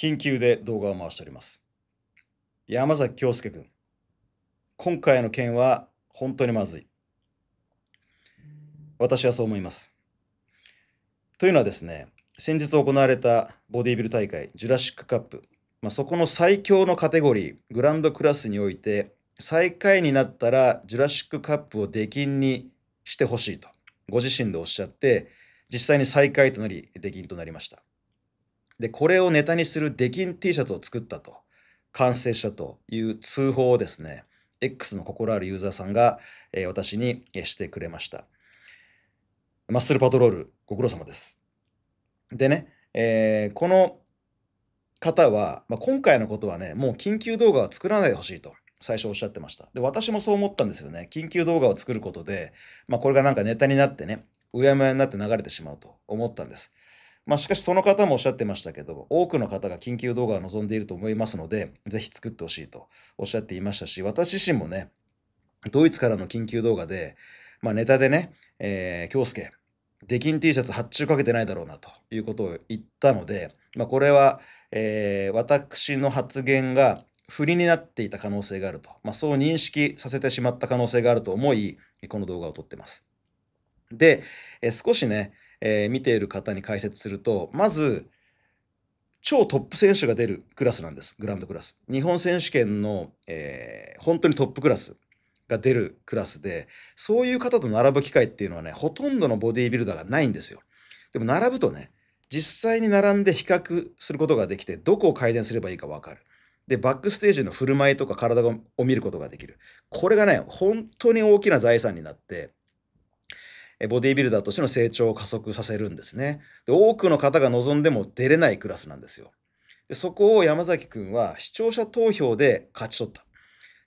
緊急で動画を回しております。山崎恭介君、今回の件は本当にまずい。私はそう思います。というのはですね、先日行われたボディビル大会、ジュラシックカップ、まあ、そこの最強のカテゴリー、グランドクラスにおいて、最下位になったらジュラシックカップを出禁にしてほしいと、ご自身でおっしゃって、実際に最下位となり、出禁となりました。で、これをネタにする出禁 T シャツを作ったと、完成したという通報をですね、X の心あるユーザーさんが、えー、私にしてくれました。マッスルパトロール、ご苦労様です。でね、えー、この方は、まあ、今回のことはね、もう緊急動画は作らないでほしいと。最初おっしゃってました。で、私もそう思ったんですよね。緊急動画を作ることで、まあ、これがなんかネタになってね、うやむやになって流れてしまうと思ったんです。まあ、しかしその方もおっしゃってましたけど、多くの方が緊急動画を望んでいると思いますので、ぜひ作ってほしいとおっしゃっていましたし、私自身もね、ドイツからの緊急動画で、まあ、ネタでね、えー、京介、デキン T シャツ発注かけてないだろうなということを言ったので、まあ、これは、えー、私の発言が不利になっていた可能性があると、まあ、そう認識させてしまった可能性があると思い、この動画を撮ってます。で、えー、少しね、えー、見ている方に解説すると、まず、超トップ選手が出るクラスなんです、グランドクラス。日本選手権の、えー、本当にトップクラスが出るクラスで、そういう方と並ぶ機会っていうのはね、ほとんどのボディービルダーがないんですよ。でも並ぶとね、実際に並んで比較することができて、どこを改善すればいいか分かる。で、バックステージの振る舞いとか体を見ることができる。これがね、本当に大きな財産になって、ボディビルダーとしての成長を加速させるんですね。で多くの方が望んでも出れないクラスなんですよ。でそこを山崎君は視聴者投票で勝ち取った。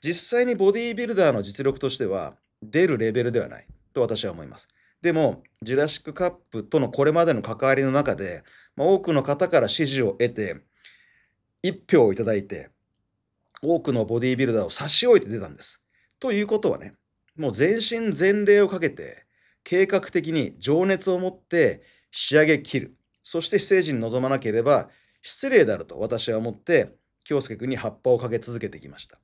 実際にボディビルダーの実力としては出るレベルではないと私は思います。でも、ジュラシック・カップとのこれまでの関わりの中で、まあ、多くの方から支持を得て、1票をいただいて、多くのボディビルダーを差し置いて出たんです。ということはね、もう全身全霊をかけて、計画的に情熱を持って仕上げ切るそしてステージに臨まなければ失礼であると私は思って京介君に葉っぱをかけ続けてきました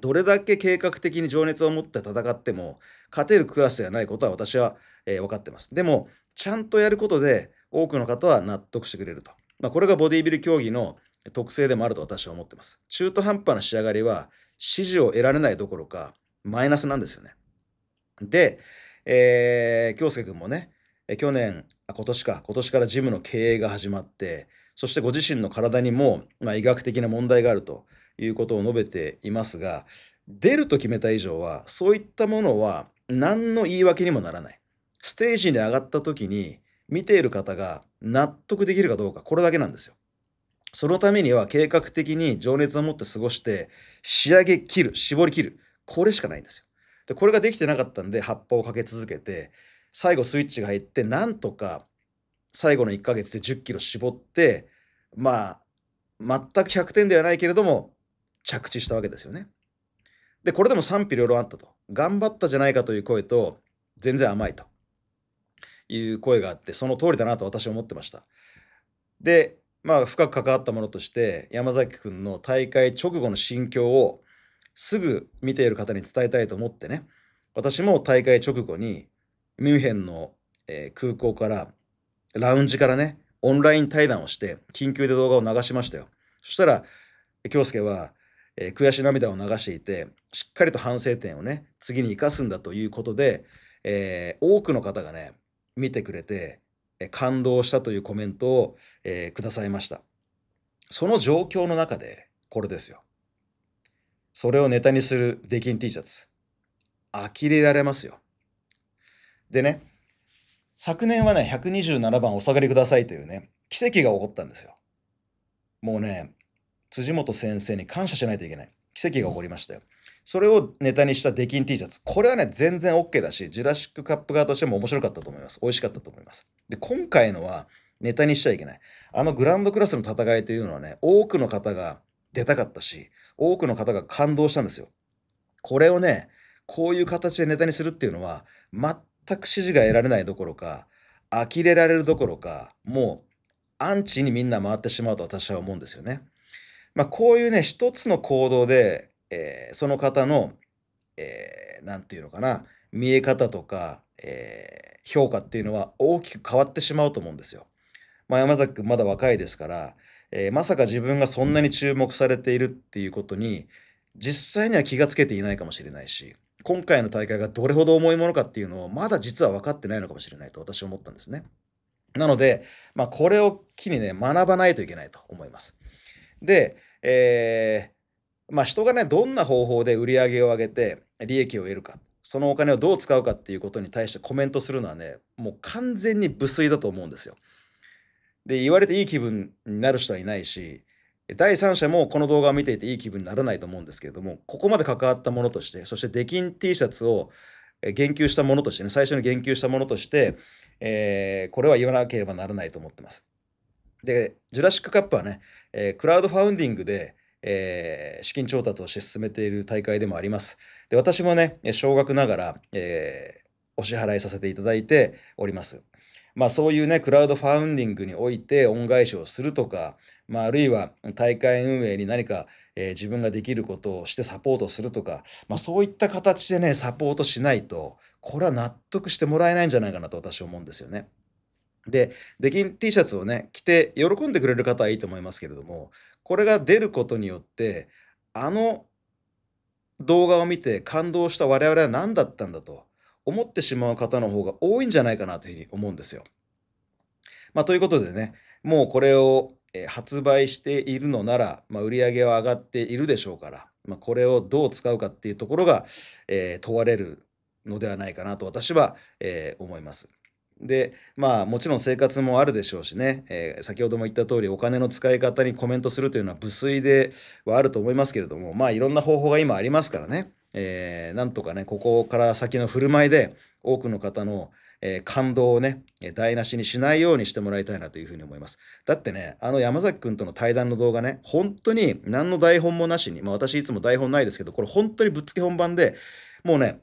どれだけ計画的に情熱を持って戦っても勝てるクラスではないことは私は、えー、分かってますでもちゃんとやることで多くの方は納得してくれると、まあ、これがボディビル競技の特性でもあると私は思ってます中途半端な仕上がりは支持を得られないどころかマイナスなんですよねでえー、京介君もね、去年、あ今年か、今年からジムの経営が始まって、そしてご自身の体にも、まあ、医学的な問題があるということを述べていますが、出ると決めた以上は、そういったものは何の言い訳にもならない。ステージに上がった時に、見ている方が納得できるかどうか、これだけなんですよ。そのためには計画的に情熱を持って過ごして、仕上げ切る、絞り切る、これしかないんですよ。でこれができてなかったんで葉っぱをかけ続けて最後スイッチが入ってなんとか最後の1ヶ月で1 0キロ絞ってまあ全く100点ではないけれども着地したわけですよね。でこれでも賛否両論あったと頑張ったじゃないかという声と全然甘いという声があってその通りだなと私は思ってました。でまあ深く関わったものとして山崎君の大会直後の心境をすぐ見ている方に伝えたいと思ってね、私も大会直後に、ミュンヘンの、えー、空港から、ラウンジからね、オンライン対談をして、緊急で動画を流しましたよ。そしたら、京介は、えー、悔し涙を流していて、しっかりと反省点をね、次に生かすんだということで、えー、多くの方がね、見てくれて、感動したというコメントを、えー、くださいました。その状況の中で、これですよ。それをネタにするデキン T シャツ。呆れられますよ。でね、昨年はね、127番お下がりくださいというね、奇跡が起こったんですよ。もうね、辻元先生に感謝しないといけない。奇跡が起こりましたよ。それをネタにしたデキン T シャツ。これはね、全然 OK だし、ジュラシックカップ側としても面白かったと思います。美味しかったと思います。で、今回のはネタにしちゃいけない。あのグランドクラスの戦いというのはね、多くの方が出たかったし、多くの方が感動したんですよ。これをね、こういう形でネタにするっていうのは、全く支持が得られないどころか、呆れられるどころか、もう、アンチにみんな回ってしまうと私は思うんですよね。まあ、こういうね、一つの行動で、えー、その方の、えー、て言うのかな、見え方とか、えー、評価っていうのは大きく変わってしまうと思うんですよ。まあ、山崎君まだ若いですから、えー、まさか自分がそんなに注目されているっていうことに実際には気がつけていないかもしれないし今回の大会がどれほど重いものかっていうのをまだ実は分かってないのかもしれないと私は思ったんですね。なので、まあ、これを機にね学ばないといけないと思います。で、えー、まあ、人がねどんな方法で売り上げを上げて利益を得るかそのお金をどう使うかっていうことに対してコメントするのはねもう完全に無粋だと思うんですよ。で、言われていい気分になる人はいないし、第三者もこの動画を見ていていい気分にならないと思うんですけれども、ここまで関わったものとして、そして出ン T シャツを言及したものとしてね、最初に言及したものとして、えー、これは言わなければならないと思ってます。で、ジュラシック・カップはね、えー、クラウドファウンディングで、えー、資金調達をして進めている大会でもあります。で、私もね、少額ながら、えお支払いさせていただいております。まあ、そういうね、クラウドファウンディングにおいて恩返しをするとか、まあ、あるいは大会運営に何か、えー、自分ができることをしてサポートするとか、まあ、そういった形でね、サポートしないと、これは納得してもらえないんじゃないかなと私は思うんですよね。で、デキン T シャツをね、着て喜んでくれる方はいいと思いますけれども、これが出ることによって、あの動画を見て感動した我々は何だったんだと。思ってしまう方の方が多いんじゃないかなというふうに思うんですよ。まあ、ということでね、もうこれを発売しているのなら、まあ、売り上げは上がっているでしょうから、まあ、これをどう使うかっていうところが、えー、問われるのではないかなと私は、えー、思います。でまあもちろん生活もあるでしょうしね、えー、先ほども言った通りお金の使い方にコメントするというのは無粋ではあると思いますけれどもまあいろんな方法が今ありますからね。えー、なんとかね、ここから先の振る舞いで、多くの方の、えー、感動をね、台無しにしないようにしてもらいたいなというふうに思います。だってね、あの山崎くんとの対談の動画ね、本当に何の台本もなしに、まあ私いつも台本ないですけど、これ本当にぶっつけ本番で、もうね、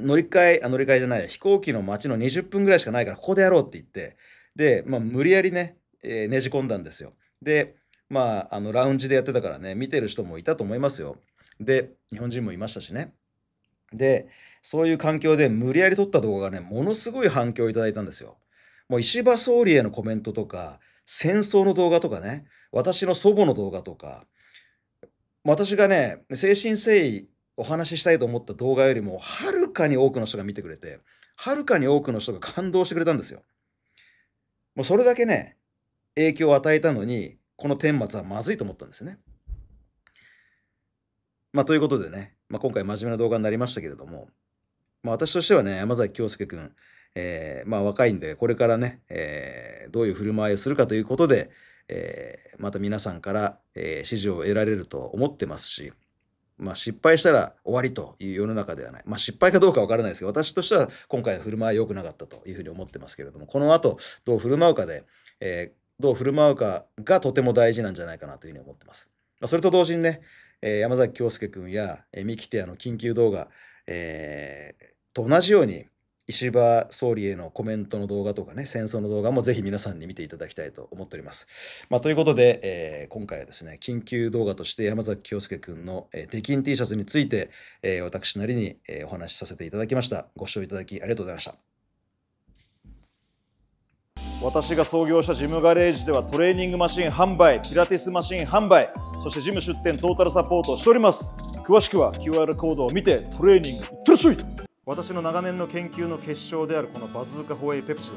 乗り換え、あ乗り換えじゃない、飛行機の街の20分ぐらいしかないから、ここでやろうって言って、で、まあ無理やりね、えー、ねじ込んだんですよ。で、まあ、あのラウンジでやってたからね、見てる人もいたと思いますよ。で、日本人もいましたしね。で、そういう環境で無理やり撮った動画がね、ものすごい反響をいただいたんですよ。もう石破総理へのコメントとか、戦争の動画とかね、私の祖母の動画とか、私がね、誠心誠意お話ししたいと思った動画よりも、はるかに多くの人が見てくれて、はるかに多くの人が感動してくれたんですよ。もうそれだけね、影響を与えたのに、この顛末はまずいと思ったんですね。まあ、ということでね、まあ、今回真面目な動画になりましたけれども、まあ、私としてはね、山崎京介くん、えー、まあ、若いんで、これからね、えー、どういう振る舞いをするかということで、えー、また皆さんから、え支持を得られると思ってますし、まあ、失敗したら終わりという世の中ではない。まあ、失敗かどうかわからないですけど、私としては今回の振る舞いは良くなかったというふうに思ってますけれども、この後どう振る舞うかで、えどう振る舞うかがとても大事なんじゃないかなというふうに思ってます。それと同時にね、えー、山崎恭介君や、えー、ミキティアの緊急動画、えー、と同じように石破総理へのコメントの動画とかね、戦争の動画もぜひ皆さんに見ていただきたいと思っております。まあ、ということで、えー、今回はですね、緊急動画として山崎恭介君の、えー、出禁 T シャツについて、えー、私なりに、えー、お話しさせていただきました。ご視聴いただきありがとうございました。私が創業したジムガレージではトレーニングマシン販売ピラティスマシン販売そしてジム出店トータルサポートをしております詳しくは QR コードを見てトレーニングいってらっしゃい私の長年の研究の結晶であるこのバズーカホエイペプチド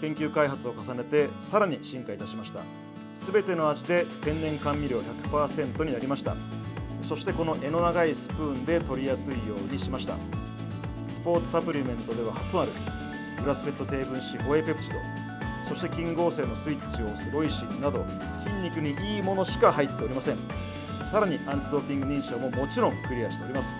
研究開発を重ねてさらに進化いたしました全ての味で天然甘味料100%になりましたそしてこの柄の長いスプーンで取りやすいようにしましたスポーツサプリメントでは初となるグラスフェット低分子ホエイペプチドそして金合成のスイッチ押スロイシンなど筋肉にいいものしか入っておりませんさらにアンチドーピング認証ももちろんクリアしております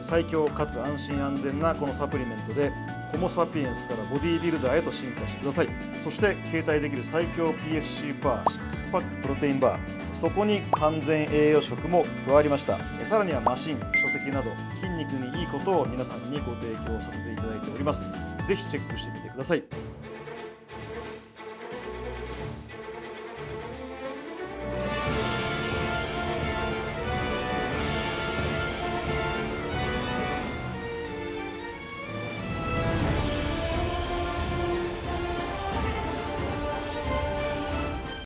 最強かつ安心安全なこのサプリメントでホモ・サピエンスからボディービルダーへと進化してくださいそして携帯できる最強 PFC バー6パックプロテインバーそこに完全栄養食も加わりましたさらにはマシン書籍など筋肉にいいことを皆さんにご提供させていただいております是非チェックしてみてください